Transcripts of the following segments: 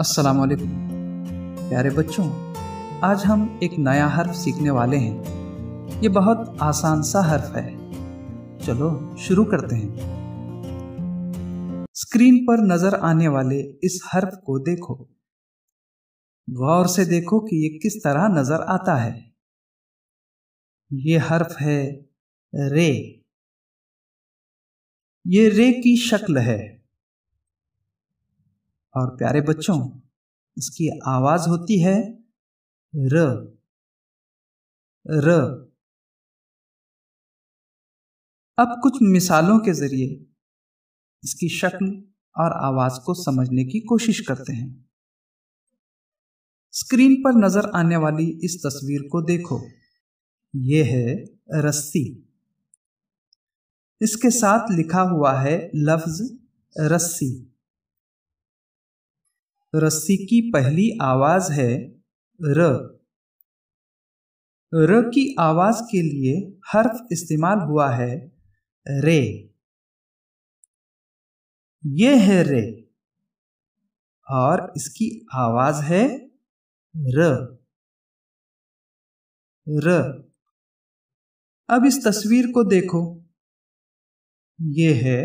अस्सलाम वालेकुम प्यारे बच्चों आज हम एक नया हर्फ सीखने वाले हैं ये बहुत आसान सा हर्फ है चलो शुरू करते हैं स्क्रीन पर नजर आने वाले इस हर्फ को देखो गौर से देखो कि ये किस तरह नजर आता है ये हर्फ है रे ये रे की शक्ल है और प्यारे बच्चों इसकी आवाज होती है र र अब कुछ मिसालों के जरिए इसकी शक्ल और आवाज को समझने की कोशिश करते हैं स्क्रीन पर नजर आने वाली इस तस्वीर को देखो ये है रस्सी इसके साथ लिखा हुआ है लफ्ज रस्सी रस्सी की पहली आवाज है र र की आवाज के लिए हर्फ इस्तेमाल हुआ है रे ये है रे और इसकी आवाज है र र अब इस तस्वीर को देखो ये है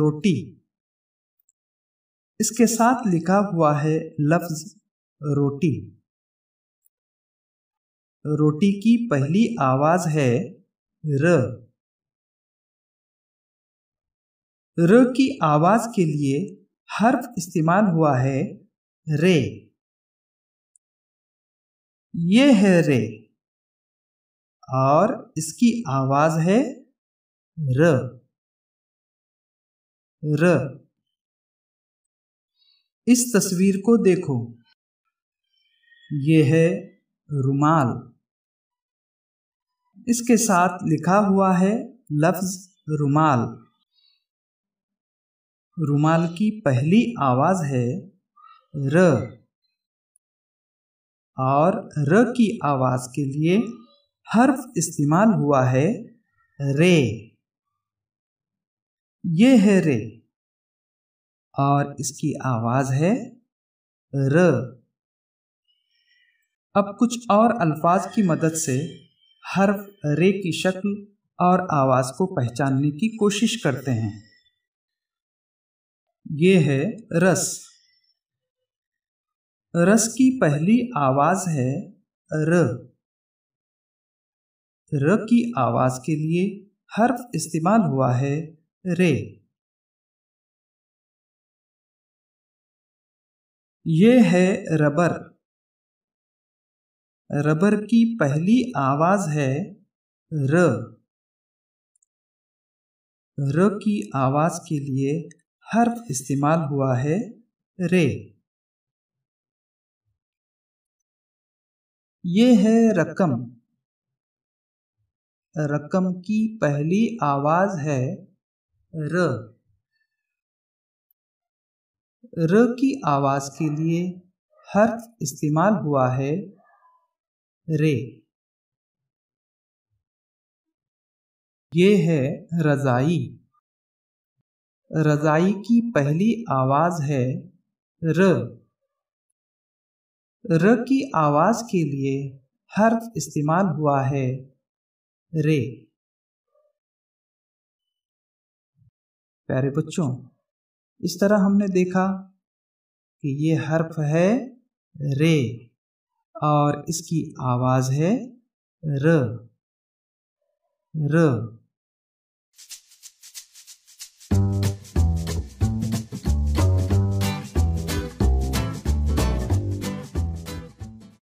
रोटी इसके साथ लिखा हुआ है लफ्ज रोटी रोटी की पहली आवाज है र र की आवाज के लिए हर्फ इस्तेमाल हुआ है रे ये है रे और इसकी आवाज है र र इस तस्वीर को देखो यह है रुमाल इसके साथ लिखा हुआ है लफ्ज रुमाल रुमाल की पहली आवाज है र और र की आवाज के लिए हर्फ इस्तेमाल हुआ है रे ये है रे और इसकी आवाज है र अब कुछ और अल्फाज की मदद से हर्फ रे की शक्ल और आवाज को पहचानने की कोशिश करते हैं ये है रस रस की पहली आवाज है र र की आवाज के लिए हर्फ इस्तेमाल हुआ है रे ये है रबर रबर की पहली आवाज है र र की आवाज के लिए हर्फ इस्तेमाल हुआ है रे ये है रकम रकम की पहली आवाज है र र की आवाज़ के लिए हर्फ इस्तेमाल हुआ है रे ये है रज़ाई रज़ाई की पहली आवाज़ है र र की आवाज़ के लिए हर्फ इस्तेमाल हुआ है रे प्यारे बच्चों इस तरह हमने देखा कि ये हर्फ है रे और इसकी आवाज़ है र र